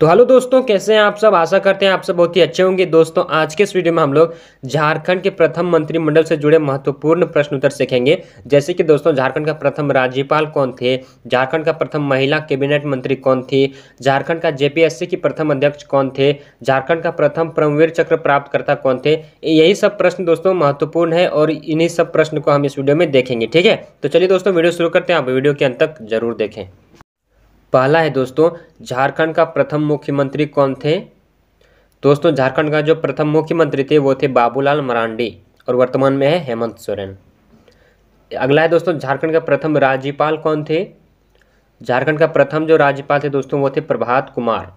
तो हेलो दोस्तों कैसे हैं आप सब आशा करते हैं आप सब बहुत ही अच्छे होंगे दोस्तों आज के इस वीडियो में हम लोग झारखंड के प्रथम मंत्रिमंडल से जुड़े महत्वपूर्ण प्रश्न उत्तर सीखेंगे जैसे कि दोस्तों झारखंड का प्रथम राज्यपाल कौन थे झारखंड का प्रथम महिला कैबिनेट मंत्री कौन थी झारखंड का जेपीएससी की प्रथम अध्यक्ष कौन थे झारखंड का प्रथम परमवीर चक्र प्राप्तकर्ता कौन थे यही सब प्रश्न दोस्तों महत्वपूर्ण है और इन्हीं सब प्रश्न को हम इस वीडियो में देखेंगे ठीक है तो चलिए दोस्तों वीडियो शुरू करते हैं आप वीडियो के अंत तक जरूर देखें पहला है दोस्तों झारखंड का प्रथम मुख्यमंत्री कौन थे दोस्तों झारखंड का जो प्रथम मुख्यमंत्री थे वो थे बाबूलाल मरांडी और वर्तमान में है हेमंत सोरेन अगला है दोस्तों झारखंड का प्रथम राज्यपाल कौन थे झारखंड का प्रथम जो राज्यपाल थे दोस्तों वो थे प्रभात कुमार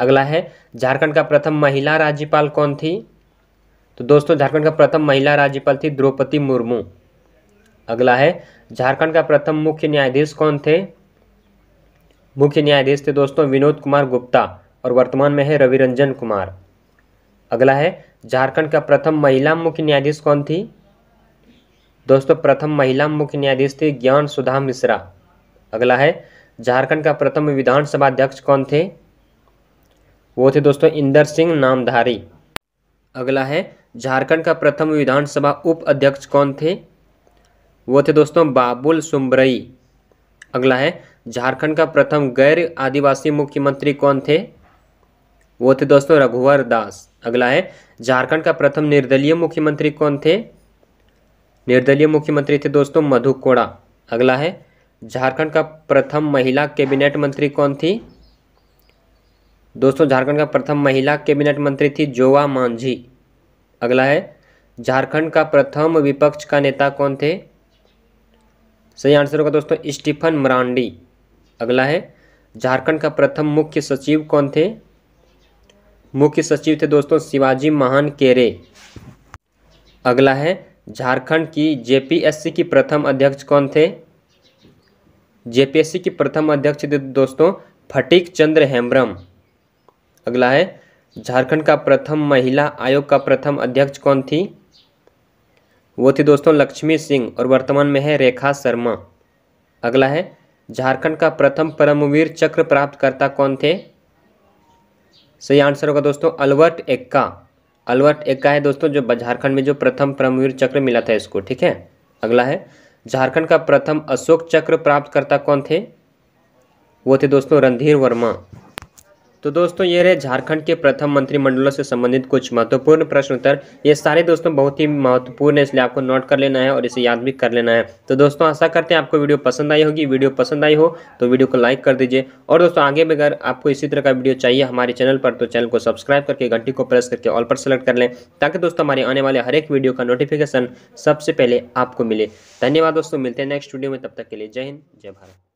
अगला है झारखंड का प्रथम महिला राज्यपाल कौन थी तो दोस्तों झारखंड का प्रथम महिला राज्यपाल थी द्रौपदी मुर्मू अगला है झारखंड का प्रथम मुख्य न्यायाधीश कौन थे मुख्य न्यायाधीश थे दोस्तों विनोद कुमार गुप्ता और वर्तमान में है रवि रंजन कुमार अगला है झारखंड का प्रथम महिला मुख्य न्यायाधीश कौन थी दोस्तों प्रथम महिला मुख्य न्यायाधीश थी ज्ञान सुधा मिश्रा अगला है झारखंड का प्रथम विधानसभा अध्यक्ष कौन थे वो थे दोस्तों इंदर सिंह नामधारी अगला है झारखंड का प्रथम विधानसभा उप अध्यक्ष कौन थे वो थे दोस्तों बाबुल सुम्बरई अगला है झारखंड का प्रथम गैर आदिवासी मुख्यमंत्री कौन थे वो थे दोस्तों रघुवर दास अगला है झारखंड का प्रथम निर्दलीय मुख्यमंत्री कौन थे निर्दलीय मुख्यमंत्री थे दोस्तों मधु कोड़ा अगला है झारखंड का प्रथम महिला कैबिनेट मंत्री कौन थी दोस्तों झारखंड का प्रथम महिला कैबिनेट मंत्री थी जोवा मांझी अगला है झारखंड का प्रथम विपक्ष का नेता कौन थे सही आंसर होगा दोस्तों स्टीफन मरांडी अगला है झारखंड का प्रथम मुख्य सचिव कौन थे मुख्य सचिव थे दोस्तों शिवाजी महान केरे अगला है झारखंड की जेपीएससी की प्रथम अध्यक्ष कौन थे जेपीएससी की प्रथम अध्यक्ष थे दोस्तों फटिक चंद्र हेम्ब्रम अगला है झारखंड का प्रथम महिला आयोग का प्रथम अध्यक्ष कौन थी वो थी दोस्तों लक्ष्मी सिंह और वर्तमान में है रेखा शर्मा अगला है झारखंड का प्रथम परमवीर चक्र प्राप्तकर्ता कौन थे सही आंसर होगा दोस्तों अलवर्ट एक्का अलवर्ट एक्का है दोस्तों जो झारखंड में जो प्रथम परमवीर चक्र मिला था इसको ठीक है अगला है झारखंड का प्रथम अशोक चक्र प्राप्तकर्ता कौन थे वो थे दोस्तों रणधीर वर्मा तो दोस्तों ये रहे झारखंड के प्रथम मंत्रिमंडलों से संबंधित कुछ महत्वपूर्ण प्रश्न उत्तर ये सारे दोस्तों बहुत ही महत्वपूर्ण है इसलिए आपको नोट कर लेना है और इसे याद भी कर लेना है तो दोस्तों आशा करते हैं आपको वीडियो पसंद आई होगी वीडियो पसंद आई हो तो वीडियो को लाइक कर दीजिए और दोस्तों आगे भी अगर आपको इसी तरह का वीडियो चाहिए हमारे चैनल पर तो चैनल को सब्सक्राइब करके घंटी को प्रेस करके ऑल पर सेलेक्ट कर लें ताकि दोस्तों हमारे आने वाले हर एक वीडियो का नोटिफिकेशन सबसे पहले आपको मिले धन्यवाद दोस्तों मिलते हैं नेक्स्ट वीडियो में तब तक के लिए जय हिंद जय भारत